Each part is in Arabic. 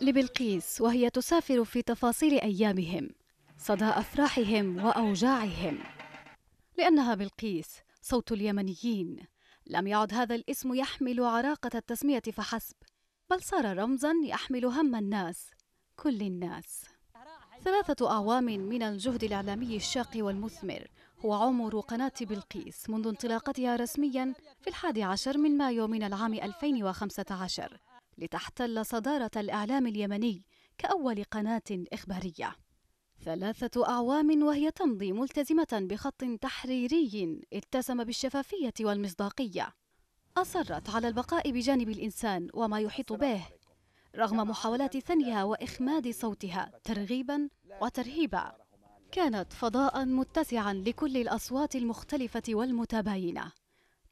لبلقيس وهي تسافر في تفاصيل أيامهم صدى أفراحهم وأوجاعهم لأنها بلقيس صوت اليمنيين لم يعد هذا الاسم يحمل عراقة التسمية فحسب بل صار رمزا يحمل هم الناس كل الناس ثلاثة أعوام من الجهد الإعلامي الشاق والمثمر هو عمر قناة بلقيس منذ انطلاقتها رسميا في الحادي عشر من مايو من العام 2015 لتحتل صدارة الإعلام اليمني كأول قناة إخبارية. ثلاثة أعوام وهي تمضي ملتزمة بخط تحريري اتسم بالشفافية والمصداقية. أصرت على البقاء بجانب الإنسان وما يحيط به رغم محاولات ثنيها وإخماد صوتها ترغيبا وترهيبا كانت فضاء متسعا لكل الأصوات المختلفة والمتباينة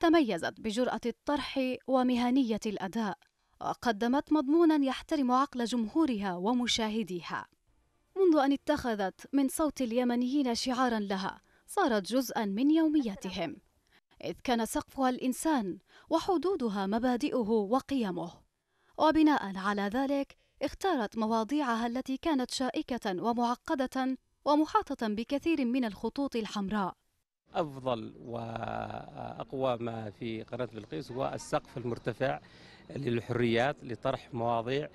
تميزت بجرأة الطرح ومهنية الأداء وقدمت مضمونا يحترم عقل جمهورها ومشاهديها منذ أن اتخذت من صوت اليمنيين شعارا لها صارت جزءا من يوميتهم إذ كان سقفها الإنسان وحدودها مبادئه وقيمه وبناء على ذلك اختارت مواضيعها التي كانت شائكة ومعقدة ومحاطة بكثير من الخطوط الحمراء أفضل وأقوى ما في قناة بلقيس هو السقف المرتفع للحريات لطرح مواضيع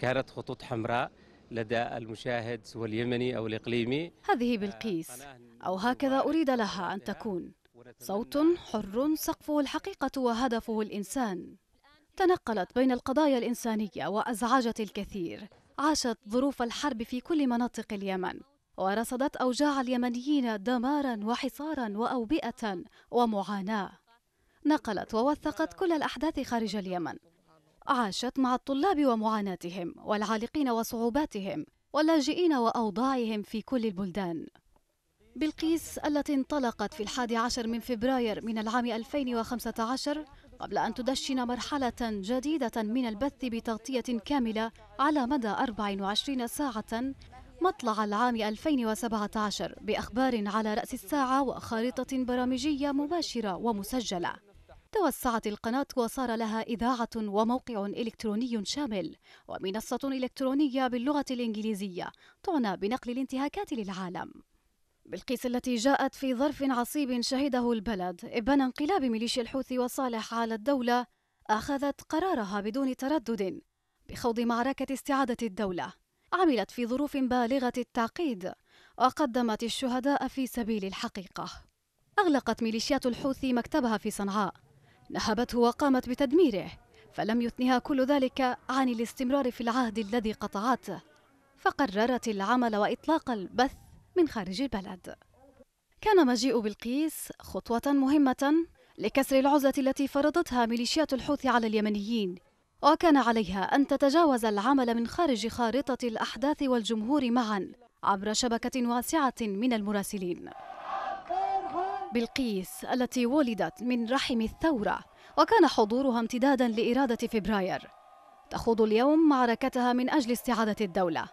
كانت خطوط حمراء لدى المشاهد سواء اليمني أو الإقليمي هذه آه، بلقيس أو هكذا أريد لها أن تكون صوت حر سقفه الحقيقة وهدفه الإنسان تنقلت بين القضايا الإنسانية وأزعجت الكثير عاشت ظروف الحرب في كل مناطق اليمن ورصدت أوجاع اليمنيين دمارا وحصارا وأوبئة ومعاناة نقلت ووثقت كل الأحداث خارج اليمن عاشت مع الطلاب ومعاناتهم والعالقين وصعوباتهم واللاجئين وأوضاعهم في كل البلدان بلقيس التي انطلقت في الحادي عشر من فبراير من العام 2015 قبل أن تدشن مرحلة جديدة من البث بتغطية كاملة على مدى 24 ساعة مطلع العام 2017 بأخبار على رأس الساعة وخارطة برامجية مباشرة ومسجلة توسعت القناة وصار لها إذاعة وموقع إلكتروني شامل ومنصة إلكترونية باللغة الإنجليزية تعنى بنقل الانتهاكات للعالم بالقيس التي جاءت في ظرف عصيب شهده البلد إبان انقلاب ميليشيا الحوثي وصالح على الدولة أخذت قرارها بدون تردد بخوض معركة استعادة الدولة عملت في ظروف بالغة التعقيد وقدمت الشهداء في سبيل الحقيقة أغلقت ميليشيات الحوثي مكتبها في صنعاء نهبته وقامت بتدميره فلم يثنها كل ذلك عن الاستمرار في العهد الذي قطعته فقررت العمل وإطلاق البث من خارج البلد كان مجيء بلقيس خطوة مهمة لكسر العزلة التي فرضتها ميليشيات الحوثي على اليمنيين وكان عليها أن تتجاوز العمل من خارج خارطة الأحداث والجمهور معا عبر شبكة واسعة من المراسلين بلقيس التي ولدت من رحم الثورة وكان حضورها امتدادا لإرادة فبراير تخوض اليوم معركتها من أجل استعادة الدولة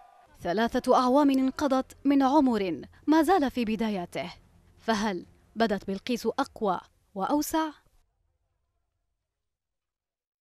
ثلاثة أعوام انقضت من عمر ما زال في بداياته فهل بدت بلقيس أقوى وأوسع؟